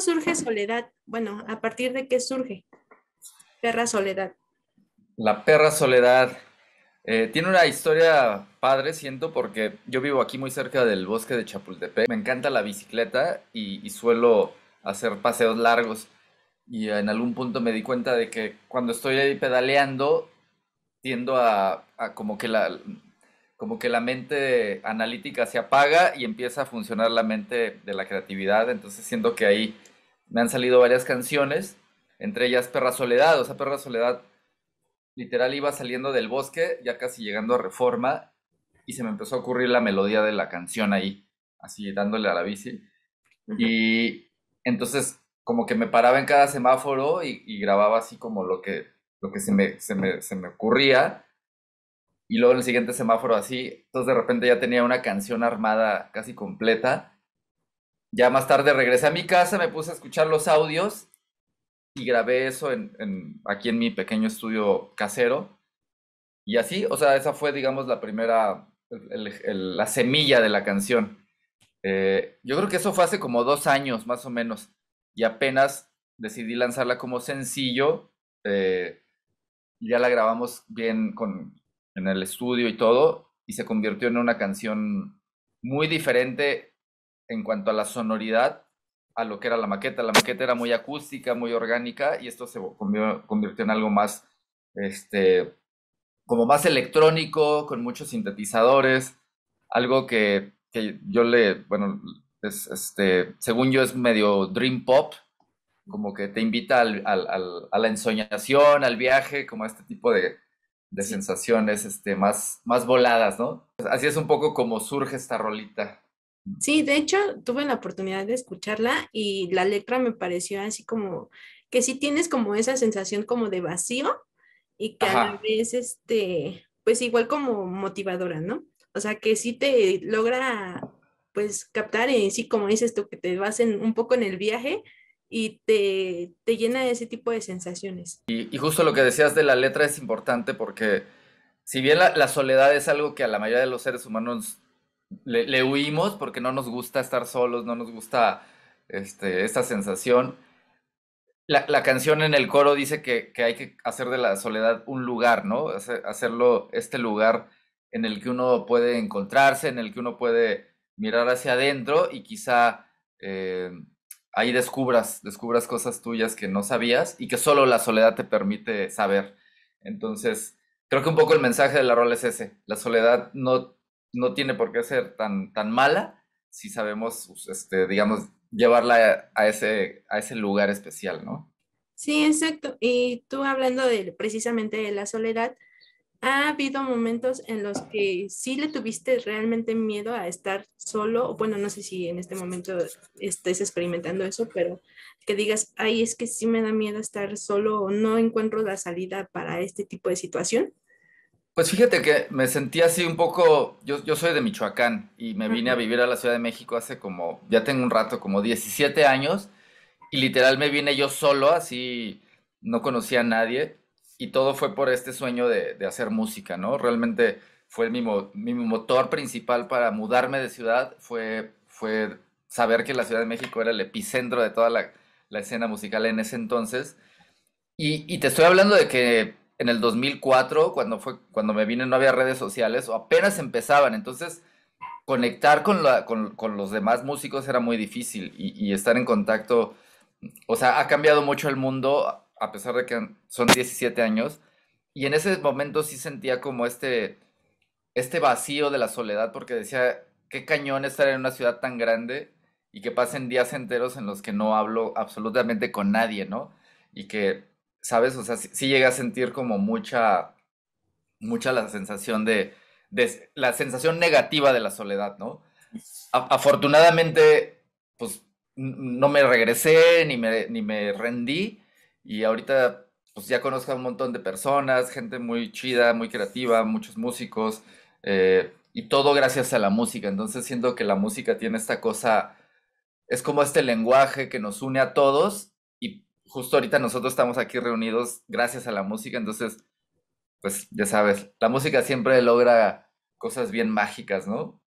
surge Soledad? Bueno, ¿a partir de qué surge Perra Soledad? La Perra Soledad eh, tiene una historia padre, siento, porque yo vivo aquí muy cerca del bosque de Chapultepec. Me encanta la bicicleta y, suelo hacer paseos largos. Y en algún punto me di cuenta de que cuando estoy ahí pedaleando, tiendo a como que la, como que la mente analítica se apaga y empieza a funcionar la mente de la creatividad. Entonces siento que ahí me han salido varias canciones, entre ellas Perra Soledad. O sea, Perra Soledad literal iba saliendo del bosque, ya casi llegando a Reforma, y se me empezó a ocurrir la melodía de la canción ahí, así dándole a la bici. Y entonces como que me paraba en cada semáforo y, grababa así como lo que, lo que se, se me, se me ocurría y luego en el siguiente semáforo así. Entonces de repente ya tenía una canción armada casi completa. Ya más tarde regresé a mi casa, me puse a escuchar los audios y grabé eso en, aquí en mi pequeño estudio casero. Y así, o sea, esa fue, digamos, la primera, la semilla de la canción. Eh, yo creo que eso fue hace como dos años, más o menos. Y apenas decidí lanzarla como sencillo. Eh, ya la grabamos bien con, en el estudio y todo, y se convirtió en una canción muy diferente en cuanto a la sonoridad a lo que era la maqueta. La maqueta era muy acústica, muy orgánica, y esto se convirtió en algo más, este, como más electrónico, con muchos sintetizadores, algo que, yo le, bueno, este, según yo es medio dream pop, como que te invita al, al, a la ensoñación, al viaje, como a este tipo de, de sensaciones este, más, más voladas, ¿no? Así es un poco como surge esta rolita. Sí, de hecho, tuve la oportunidad de escucharla y la letra me pareció así como que sí tienes como esa sensación como de vacío y que a la vez, este, pues igual como motivadora, ¿no? O sea, que sí te logra, pues, captar en sí, como dices tú, que te vas un poco en el viaje y te, llena de ese tipo de sensaciones. Y, justo lo que decías de la letra es importante porque si bien la, soledad es algo que a la mayoría de los seres humanos le, huimos porque no nos gusta estar solos, no nos gusta este, esta sensación, la, canción en el coro dice que, hay que hacer de la soledad un lugar, ¿no? hacerlo este lugar en el que uno puede encontrarse, en el que uno puede mirar hacia adentro y quizá... Eh, ahí descubras, descubras cosas tuyas que no sabías y que solo la soledad te permite saber. Entonces, creo que un poco el mensaje de la rol es ese. La soledad no, no tiene por qué ser tan, tan mala si sabemos, pues, este, digamos, llevarla a ese, a ese lugar especial, ¿no? Sí, exacto. Y tú hablando de, precisamente de la soledad, ¿Ha habido momentos en los que sí le tuviste realmente miedo a estar solo? Bueno, no sé si en este momento estés experimentando eso, pero que digas, ay, es que sí me da miedo estar solo o no encuentro la salida para este tipo de situación. Pues fíjate que me sentí así un poco, yo, yo soy de Michoacán y me vine a vivir a la Ciudad de México hace como, ya tengo un rato, como 17 años y literal me vine yo solo, así no conocía a nadie y todo fue por este sueño de, hacer música, ¿no? Realmente fue mi, mismo motor principal para mudarme de ciudad, fue, fue saber que la Ciudad de México era el epicentro de toda la, escena musical en ese entonces. Y, te estoy hablando de que en el 2004, cuando, fue, cuando me vine, no había redes sociales o apenas empezaban. Entonces, conectar con, los demás músicos era muy difícil y, y estar en contacto. O sea, ha cambiado mucho el mundo a pesar de que son 17 años, y en ese momento sí sentía como este, este vacío de la soledad, porque decía, qué cañón estar en una ciudad tan grande y que pasen días enteros en los que no hablo absolutamente con nadie, ¿no? Y que, ¿sabes? O sea, sí, llegué a sentir como mucha, mucha la sensación de, la sensación negativa de la soledad, ¿no? afortunadamente, pues no me regresé ni ni me rendí, y ahorita, pues ya conozco a un montón de personas, gente muy chida, muy creativa, muchos músicos, eh, y todo gracias a la música. Entonces siento que la música tiene esta cosa, es como este lenguaje que nos une a todos, y justo ahorita nosotros estamos aquí reunidos gracias a la música, entonces, pues ya sabes, la música siempre logra cosas bien mágicas, ¿no?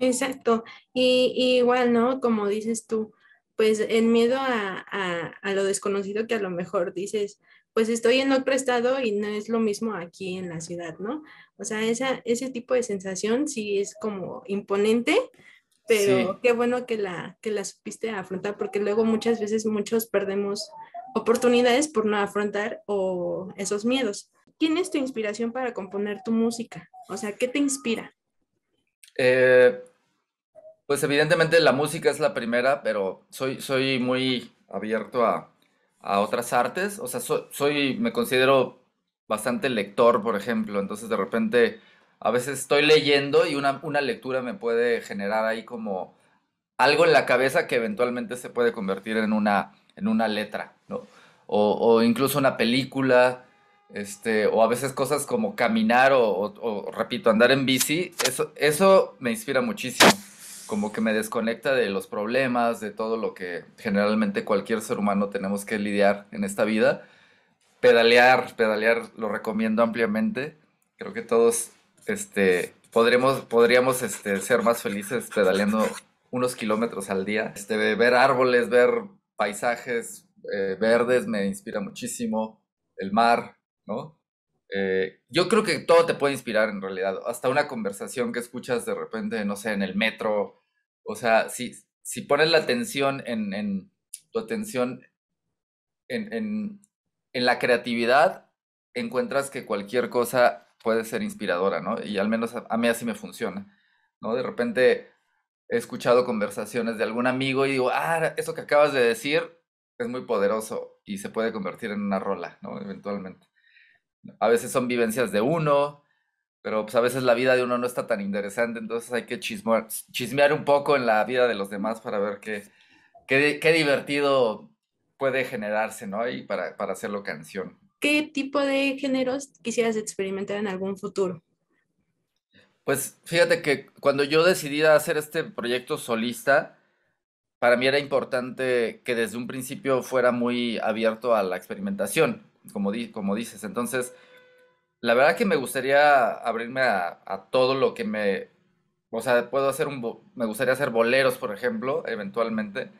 Exacto. y igual, ¿no? Como dices tú, pues el miedo a, lo desconocido que a lo mejor dices, pues estoy en otro estado y no es lo mismo aquí en la ciudad, ¿no? O sea, esa, ese tipo de sensación sí es como imponente, pero qué bueno que la, que la supiste afrontar, porque luego muchas veces muchos perdemos oportunidades por no afrontar o esos miedos. ¿Quién es tu inspiración para componer tu música? O sea, ¿qué te inspira? Eh, pues evidentemente la música es la primera, pero soy, soy muy abierto a, otras artes. O sea, soy, me considero bastante lector, por ejemplo. Entonces de repente a veces estoy leyendo y una, lectura me puede generar ahí como algo en la cabeza que eventualmente se puede convertir en una, en una letra, ¿no? O, incluso una película, este, o a veces cosas como caminar o, o repito, andar en bici, eso, eso me inspira muchísimo como que me desconecta de los problemas, de todo lo que generalmente cualquier ser humano tenemos que lidiar en esta vida. Pedalear, pedalear lo recomiendo ampliamente. Creo que todos este, podremos, podríamos este, ser más felices pedaleando unos kilómetros al día. Este, ver árboles, ver paisajes eh, verdes me inspira muchísimo. El mar, ¿no? Eh, yo creo que todo te puede inspirar en realidad. Hasta una conversación que escuchas de repente, no sé, en el metro o sea, si, pones la atención en, tu atención en, la creatividad, encuentras que cualquier cosa puede ser inspiradora, ¿no? Y al menos a, a mí así me funciona, ¿no? De repente he escuchado conversaciones de algún amigo y digo, ah, eso que acabas de decir es muy poderoso y se puede convertir en una rola, ¿no? Eventualmente. A veces son vivencias de uno, pero pues a veces la vida de uno no está tan interesante, entonces hay que chismear un poco en la vida de los demás para ver qué, qué, divertido puede generarse, ¿no? Y para, para hacerlo canción. ¿Qué tipo de géneros quisieras experimentar en algún futuro? Pues fíjate que cuando yo decidí hacer este proyecto solista, para mí era importante que desde un principio fuera muy abierto a la experimentación, como, como dices. Entonces, la verdad que me gustaría abrirme a, todo lo que me... O sea, puedo hacer un... Me gustaría hacer boleros, por ejemplo, eventualmente.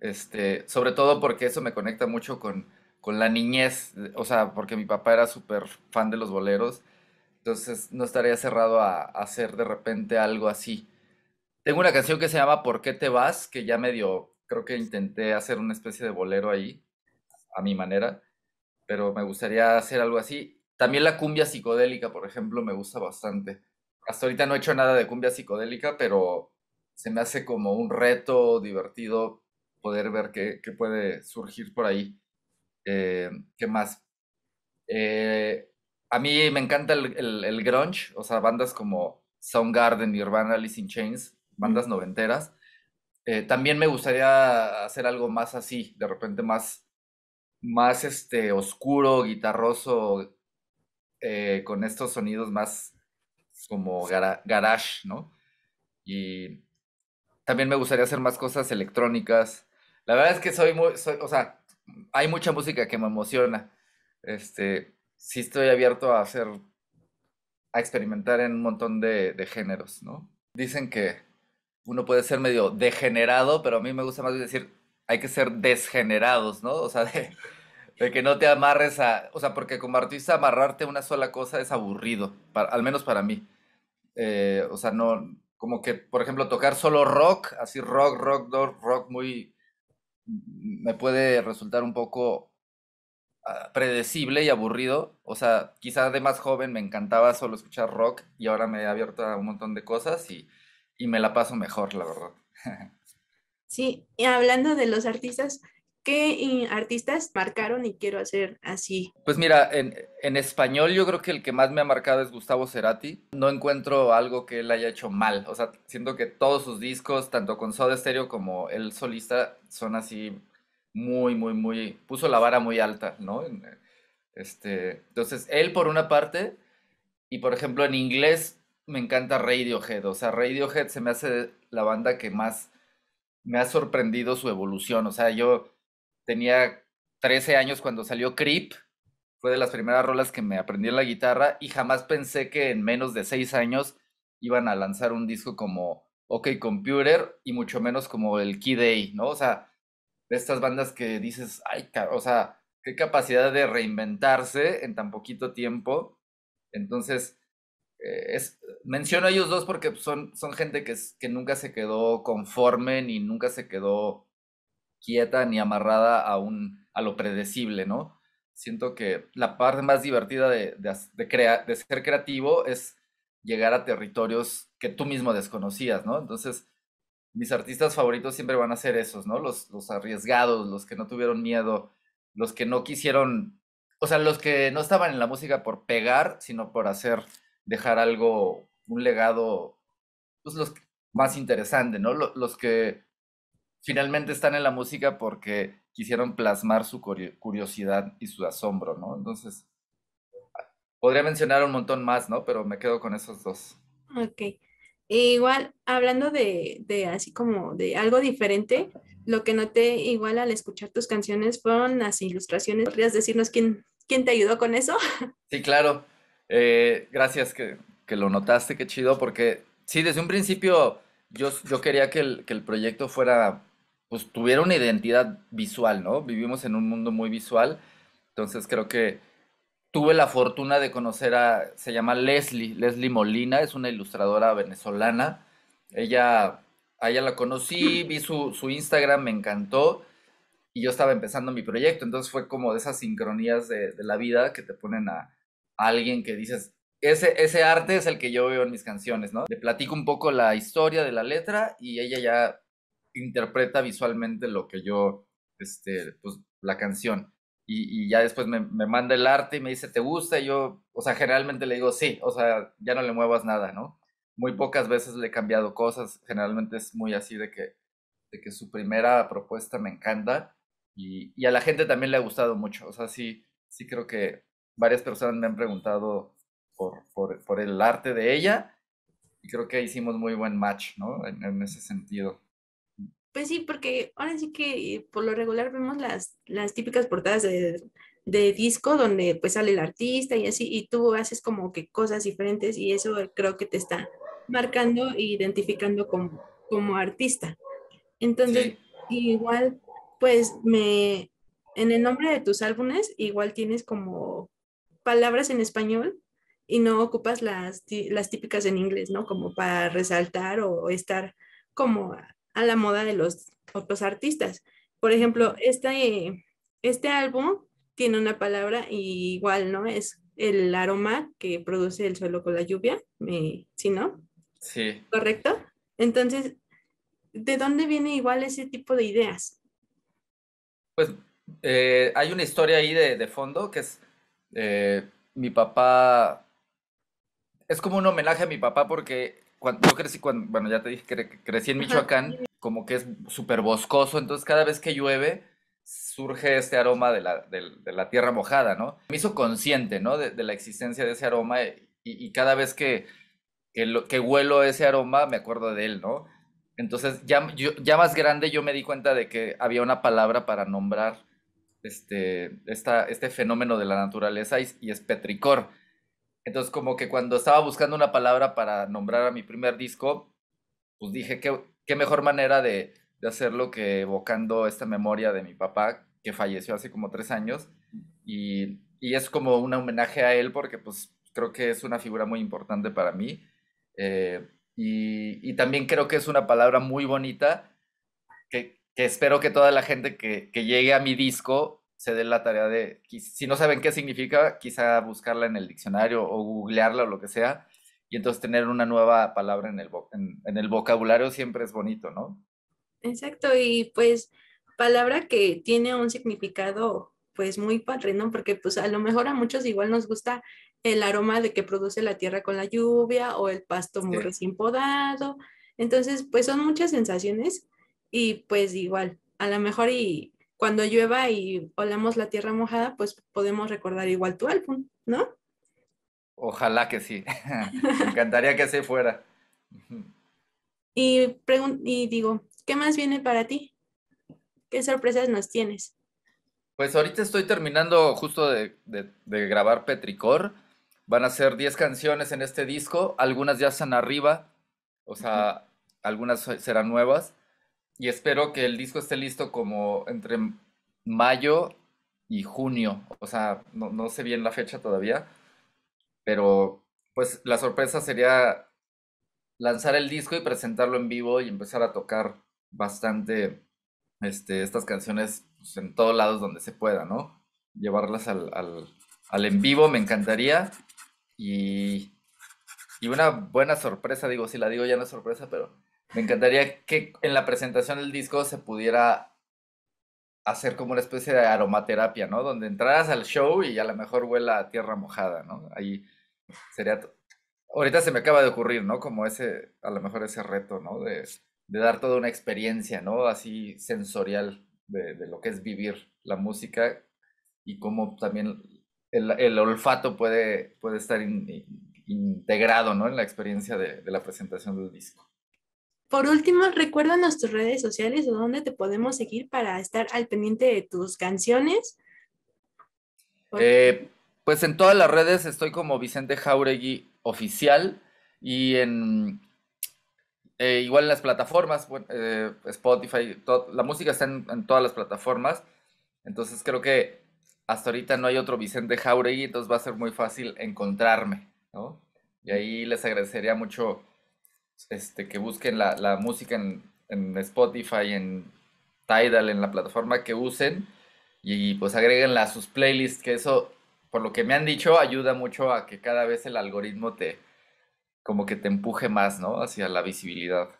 Este, sobre todo porque eso me conecta mucho con, la niñez. O sea, porque mi papá era súper fan de los boleros. Entonces no estaría cerrado a, a hacer de repente algo así. Tengo una canción que se llama ¿Por qué te vas? que ya medio, creo que intenté hacer una especie de bolero ahí, a mi manera, pero me gustaría hacer algo así. También la cumbia psicodélica, por ejemplo, me gusta bastante. Hasta ahorita no he hecho nada de cumbia psicodélica, pero se me hace como un reto divertido poder ver qué, puede surgir por ahí. Eh, ¿Qué más? Eh, a mí me encanta el, grunge, o sea, bandas como Soundgarden, Nirvana, Alice in Chains, bandas mm. noventeras. Eh, también me gustaría hacer algo más así, de repente más, más este, oscuro, guitarroso, eh, con estos sonidos más como garage, ¿no? Y también me gustaría hacer más cosas electrónicas. La verdad es que soy muy, o sea, hay mucha música que me emociona. Este, sí estoy abierto a hacer, a experimentar en un montón de, de géneros, ¿no? Dicen que uno puede ser medio degenerado, pero a mí me gusta más decir, hay que ser desgenerados, ¿no? O sea, de, de que no te amarres a. O sea, porque como artista amarrarte a una sola cosa es aburrido, al menos para mí. Eh, o sea, no. Como que, por ejemplo, tocar solo rock, así rock, rock, rock, rock muy. me puede resultar un poco ah, predecible y aburrido. O sea, quizás de más joven me encantaba solo escuchar rock y ahora me he abierto a un montón de cosas y, y me la paso mejor, la verdad. Sí, y hablando de los artistas, ¿Qué eh, artistas marcaron y quiero hacer así? Pues mira, en, español yo creo que el que más me ha marcado es Gustavo Cerati. No encuentro algo que él haya hecho mal. O sea, siento que todos sus discos, tanto con Soda Stereo como el solista, son así muy, muy, muy... Puso la vara muy alta, ¿no? Este, entonces, él por una parte, y por ejemplo en inglés me encanta Radiohead. O sea, Radiohead se me hace la banda que más me ha sorprendido su evolución. O sea, yo tenía 13 años cuando salió Creep, fue de las primeras rolas que me aprendí la guitarra y jamás pensé que en menos de seis años iban a lanzar un disco como OK Computer y mucho menos como el Key Day, ¿no? O sea, de estas bandas que dices, ay, o sea, qué capacidad de reinventarse en tan poquito tiempo. Entonces, eh, es, menciono a ellos dos porque son, son gente que, que nunca se quedó conforme ni nunca se quedó quieta ni amarrada a, un, a lo predecible, ¿no? Siento que la parte más divertida de, de, de, ser creativo es llegar a territorios que tú mismo desconocías, ¿no? Entonces, mis artistas favoritos siempre van a ser esos, ¿no? Los, los arriesgados, los que no tuvieron miedo, los que no quisieron, o sea, los que no estaban en la música por pegar, sino por hacer, dejar algo, un legado, pues los más interesantes, ¿no? Los, los que finalmente están en la música porque quisieron plasmar su curiosidad y su asombro, ¿no? Entonces, podría mencionar un montón más, ¿no? Pero me quedo con esos dos. Ok. E igual, hablando de, de, así como de algo diferente, lo que noté igual al escuchar tus canciones fueron las ilustraciones. ¿Podrías decirnos quién, quién te ayudó con eso? Sí, claro. Eh, gracias que, lo notaste, qué chido, porque sí, desde un principio yo, yo quería que el, que el proyecto fuera pues una identidad visual, ¿no? Vivimos en un mundo muy visual, entonces creo que tuve la fortuna de conocer a, se llama Leslie, Leslie Molina, es una ilustradora venezolana, ella, a ella la conocí, vi su, Instagram, me encantó, y yo estaba empezando mi proyecto, entonces fue como de esas sincronías de, la vida que te ponen a, alguien que dices, ese, ese, arte es el que yo veo en mis canciones, ¿no? Le platico un poco la historia de la letra y ella ya interpreta visualmente lo que yo, este, pues la canción. Y, ya después me, manda el arte y me dice, ¿te gusta? Y yo, o sea, generalmente le digo, sí, o sea, ya no le muevas nada, ¿no? Muy pocas veces le he cambiado cosas, generalmente es muy así de que, que su primera propuesta me encanta y, a la gente también le ha gustado mucho, o sea, sí, sí creo que varias personas me han preguntado por, el arte de ella y creo que hicimos muy buen match, ¿no? en ese sentido. Pues sí, porque ahora sí que por lo regular vemos las, las típicas portadas de, de disco donde pues sale el artista y así, y tú haces como que cosas diferentes y eso creo que te está marcando e identificando como, como artista. Entonces, igual, pues me, en el nombre de tus álbumes, igual tienes como palabras en español y no ocupas las, las típicas en inglés, ¿no? Como para resaltar o estar como a la moda de los otros artistas. Por ejemplo, este, este álbum tiene una palabra igual, ¿no? Es el aroma que produce el suelo con la lluvia, ¿sí, no? Sí. ¿Correcto? Entonces, ¿de dónde viene igual ese tipo de ideas? Pues eh, hay una historia ahí de, fondo que es eh, mi papá, es como un homenaje a mi papá porque cuando yo crecí, cuando, bueno, ya te dije crecí en Michoacán como que es súper boscoso, entonces cada vez que llueve surge este aroma de la, la tierra mojada, ¿no? Me hizo consciente, ¿no? De, la existencia de ese aroma y, cada vez que, que, huelo ese aroma me acuerdo de él, ¿no? Entonces ya, yo, ya más grande yo me di cuenta de que había una palabra para nombrar este, esta, este fenómeno de la naturaleza y, es petricor. Entonces como que cuando estaba buscando una palabra para nombrar a mi primer disco, pues dije, que qué mejor manera de, hacerlo que evocando esta memoria de mi papá que falleció hace como tres años y, es como un homenaje a él porque pues creo que es una figura muy importante para mí eh, y, también creo que es una palabra muy bonita que, espero que toda la gente que, que, llegue a mi disco se dé la tarea de, si no saben qué significa, quizá buscarla en el diccionario o googlearla o lo que sea, y entonces tener una nueva palabra en el, en, el vocabulario siempre es bonito, ¿no? Exacto, y pues palabra que tiene un significado pues muy padre, ¿no? Porque pues a lo mejor a muchos igual nos gusta el aroma de que produce la tierra con la lluvia o el pasto muy recién podado. Entonces, pues son muchas sensaciones y pues igual, a lo mejor y cuando llueva y olamos la tierra mojada, pues podemos recordar igual tu álbum, ¿no? Ojalá que sí. Me encantaría que así fuera. Y, y digo, ¿qué más viene para ti? ¿Qué sorpresas nos tienes? Pues ahorita estoy terminando justo de, grabar Petricor. Van a ser 10 canciones en este disco. Algunas ya están arriba. O sea, algunas serán nuevas. Y espero que el disco esté listo como entre mayo y junio. O sea, no sé bien la fecha todavía pero pues la sorpresa sería lanzar el disco y presentarlo en vivo y empezar a tocar bastante este, estas canciones pues, en todos lados donde se pueda, ¿no? Llevarlas al, en vivo me encantaría y, una buena sorpresa, digo, si la digo ya no es sorpresa, pero me encantaría que en la presentación del disco se pudiera hacer como una especie de aromaterapia, ¿no? Donde entraras al show y a lo mejor huela a tierra mojada, ¿no? Ahí Sería, ahorita se me acaba de ocurrir, ¿no? Como ese, a lo mejor ese reto, ¿no? De, dar toda una experiencia, ¿no? Así sensorial de, lo que es vivir la música y cómo también el, olfato puede, puede estar integrado, ¿no? En la experiencia de, la presentación De un disco. Por último, recuerda nuestras redes sociales o dónde te podemos seguir para estar al pendiente de tus canciones. Eh, pues en todas las redes estoy como Vicente Jauregui Oficial y en eh, igual en las plataformas, eh, Spotify, la música está en, todas las plataformas. Entonces creo que hasta ahorita no hay otro Vicente Jauregui, entonces va a ser muy fácil encontrarme, ¿no? Y ahí les agradecería mucho este, que busquen la, música en, en, Spotify, en Tidal, en la plataforma que usen y pues agréguenla a sus playlists, que eso por lo que me han dicho, ayuda mucho a que cada vez el algoritmo te, como que te empuje más, ¿no? Hacia la visibilidad.